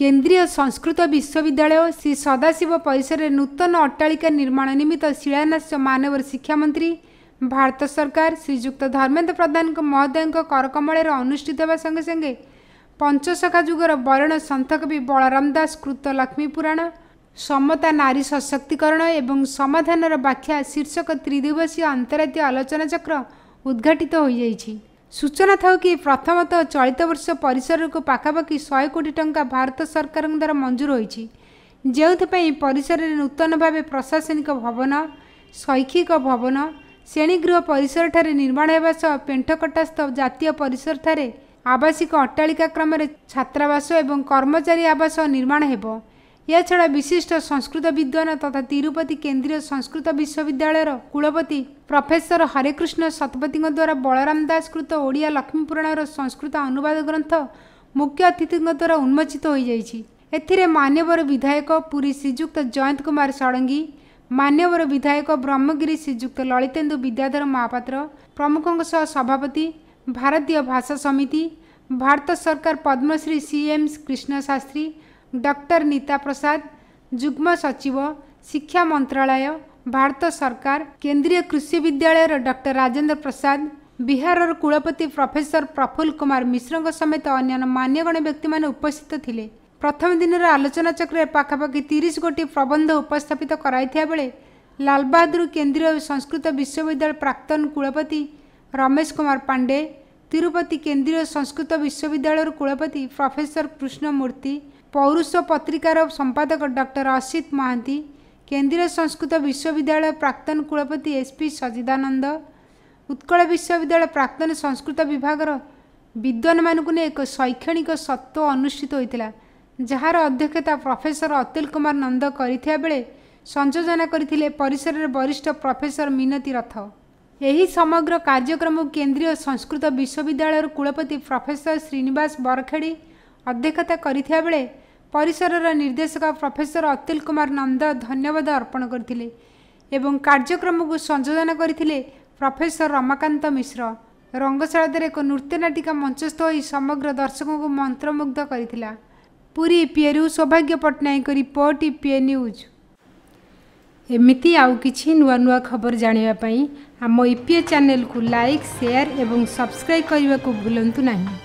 କେନ୍ଦ୍ରୀୟ ସଂସ୍କୃତ ବିଶ୍ୱବିଦ୍ୟାଳୟ ଶ୍ରୀ ସଦାଶିବ ପରିସରରେ ନୂତନ ଅଟ୍ଟାଳିକା ନିର୍ମାଣ ନିମିତ୍ତ ଶିଳାନ୍ୟାସ ମାନବର ଶିକ୍ଷାମନ୍ତ୍ରୀ ଭାରତ ସରକାର ଶ୍ରୀଯୁକ୍ତ ଧର୍ମେନ୍ଦ୍ର ପ୍ରଧାନଙ୍କ ମହୋଦୟଙ୍କ କରକମଳାରେ ଅନୁଷ୍ଠିତ ହେବା ସଙ୍ଗେ ସଙ୍ଗେ ପଞ୍ଚସଖା ଯୁଗର ବରେଣ ସନ୍ଥକବି ବଳରାମ ଦାସ କୃତ ଲକ୍ଷ୍ମୀ ପୁରାଣ ସମତା ନାରୀ ସଶକ୍ତିକରଣ ଏବଂ ସମାଧାନର ବ୍ୟାଖ୍ୟା ଶୀର୍ଷକ ତ୍ରିଦିବସୀୟ ଅନ୍ତରାଜୀୟ ଆଲୋଚନାଚକ୍ର ଉଦ୍ଘାଟିତ ହୋଇଯାଇଛି ସୂଚନା ଥାଉ କି ପ୍ରଥମତଃ ଚଳିତ ବର୍ଷ ପରିସରକୁ ପାଖାପାଖି ଶହେ କୋଟି ଟଙ୍କା ଭାରତ ସରକାରଙ୍କ ଦ୍ୱାରା ମଞ୍ଜୁର ହୋଇଛି ଯେଉଁଥିପାଇଁ ପରିସରରେ ନୂତନ ଭାବେ ପ୍ରଶାସନିକ ଭବନ ଶୈକ୍ଷିକ ଭବନ ଶ୍ରେଣୀଗୃହ ପରିସରଠାରେ ନିର୍ମାଣ ହେବା ସହ ପେଣ୍ଠକଟାସ୍ଥ ଜାତୀୟ ପରିସରଠାରେ ଆବାସିକ ଅଟ୍ଟାଳିକା କ୍ରମରେ ଛାତ୍ରାବାସ ଏବଂ କର୍ମଚାରୀ ଆବାସ ନିର୍ମାଣ ହେବ ଏହାଛଡ଼ା ବିଶିଷ୍ଟ ସଂସ୍କୃତ ବିଦ୍ୱାନ ତଥା ତିରୁପତି କେନ୍ଦ୍ରୀୟ ସଂସ୍କୃତ ବିଶ୍ୱବିଦ୍ୟାଳୟର କୁଳପତି ପ୍ରଫେସର ହରେକୃଷ୍ଣ ଶତପଥୀଙ୍କ ଦ୍ୱାରା ବଳରାମ ଦାସ କୃତ ଓଡ଼ିଆ ଲକ୍ଷ୍ମୀପୁରାଣର ସଂସ୍କୃତ ଅନୁବାଦ ଗ୍ରନ୍ଥ ମୁଖ୍ୟ ଅତିଥିଙ୍କ ଦ୍ୱାରା ଉନ୍ମୋଚିତ ହୋଇଯାଇଛି ଏଥିରେ ମାନ୍ୟବର ବିଧାୟକ ପୁରୀ ଶ୍ରୀଯୁକ୍ତ ଜୟନ୍ତ କୁମାର ଷଡ଼ଙ୍ଗୀ ମାନ୍ୟବର ବିଧାୟକ ବ୍ରହ୍ମଗିରି ଶ୍ରୀଯୁକ୍ତ ଲଳିତେନ୍ଦୁ ବିଦ୍ୟାଧର ମହାପାତ୍ର ପ୍ରମୁଖଙ୍କ ସହ ସଭାପତି ଭାରତୀୟ ଭାଷା ସମିତି ଭାରତ ସରକାର Padmashri C M S Krishna Shastri doctor Nita Prasad ଯୁଗ୍ମ ସଚିବ ଶିକ୍ଷା ମନ୍ତ୍ରଣାଳୟ ଭାରତ ସରକାର କେନ୍ଦ୍ରୀୟ କୃଷି ବିଦ୍ୟାଳୟର ଡକ୍ଟର ରାଜେନ୍ଦ୍ର ପ୍ରସାଦ ବିହାରର କୁଳପତି ପ୍ରଫେସର ପ୍ରଫୁଲ୍ଲ କୁମାର ମିଶ୍ରଙ୍କ ସମେତ ଅନ୍ୟାନ୍ୟ ମାନ୍ୟଗଣ୍ୟ ବ୍ୟକ୍ତିମାନେ ଉପସ୍ଥିତ ଥିଲେ ପ୍ରଥମ ଦିନର ଆଲୋଚନାଚକ୍ରରେ ପାଖାପାଖି ତିରିଶ ଗୋଟି ପ୍ରବନ୍ଧ ଉପସ୍ଥାପିତ କରାଇଥିବା ବେଳେ ଲାଲବାହାଦୁର କେନ୍ଦ୍ରୀୟ ସଂସ୍କୃତ ବିଶ୍ୱବିଦ୍ୟାଳୟ ପ୍ରାକ୍ତନ କୁଳପତି ରମେଶ କୁମାର ପାଣ୍ଡେ ତିରୁପତି କେନ୍ଦ୍ରୀୟ ସଂସ୍କୃତ ବିଶ୍ୱବିଦ୍ୟାଳୟର କୁଳପତି ପ୍ରଫେସର କୃଷ୍ଣମୂର୍ତ୍ତି ପୌରୁଷ ପତ୍ରିକାର ସମ୍ପାଦକ ଡକ୍ଟର ଅସିତ ମହାନ୍ତି କେନ୍ଦ୍ରୀୟ ସଂସ୍କୃତ ବିଶ୍ୱବିଦ୍ୟାଳୟ ପ୍ରାକ୍ତନ କୁଳପତି ଏସ୍ପି ସଚିଦାନନ୍ଦ ଉତ୍କଳ ବିଶ୍ୱବିଦ୍ୟାଳୟ ପ୍ରାକ୍ତନ ସଂସ୍କୃତ ବିଭାଗର ବିଦ୍ୱାନମାନଙ୍କୁ ନେଇ ଏକ ଶୈକ୍ଷଣିକ ସତ୍ତ୍ୱ ଅନୁଷ୍ଠିତ ହୋଇଥିଲା ଯାହାର ଅଧ୍ୟକ୍ଷତା ପ୍ରଫେସର ଅତୁଲ କୁମାର ନନ୍ଦ କରିଥିବା ବେଳେ ସଂଯୋଜନା କରିଥିଲେ ପରିସରରେ ବରିଷ୍ଠ ପ୍ରଫେସର ମିନତି ରଥ ଏହି ସମଗ୍ର କାର୍ଯ୍ୟକ୍ରମକୁ କେନ୍ଦ୍ରୀୟ ସଂସ୍କୃତ ବିଶ୍ୱବିଦ୍ୟାଳୟର କୁଳପତି ପ୍ରଫେସର ଶ୍ରୀନିବାସ ବରଖେଡ଼ି ଅଧ୍ୟକ୍ଷତା କରିଥିବା ବେଳେ ପରିସରର ନିର୍ଦ୍ଦେଶକ ପ୍ରଫେସର ଅତୁଲ କୁମାର ନନ୍ଦ ଧନ୍ୟବାଦ ଅର୍ପଣ କରିଥିଲେ ଏବଂ କାର୍ଯ୍ୟକ୍ରମକୁ ସଂଯୋଜନ କରିଥିଲେ ପ୍ରଫେସର ରମାକାନ୍ତ ମିଶ୍ର ରଙ୍ଗଶାଳାଦରେ ଏକ ନୃତ୍ୟ ନାଟିକା ମଞ୍ଚସ୍ଥ ହୋଇ ସମଗ୍ର ଦର୍ଶକଙ୍କୁ ମନ୍ତ୍ରମୁଗ୍ଧ କରିଥିଲା ପୁରୀ ପିଏରୁ ସୌଭାଗ୍ୟ ପଟ୍ଟନାୟକ ରିପୋର୍ଟ ଇପିଏ ନ୍ୟୁଜ୍ ଏମିତି ଆଉ କିଛି ନୂଆ ନୂଆ ଖବର ଜାଣିବା ପାଇଁ ଆମ ଇପିଏ ଚ୍ୟାନେଲ୍କୁ ଲାଇକ୍ ସେୟାର୍ ଏବଂ ସବସ୍କ୍ରାଇବ୍ କରିବାକୁ ଭୁଲନ୍ତୁ ନାହିଁ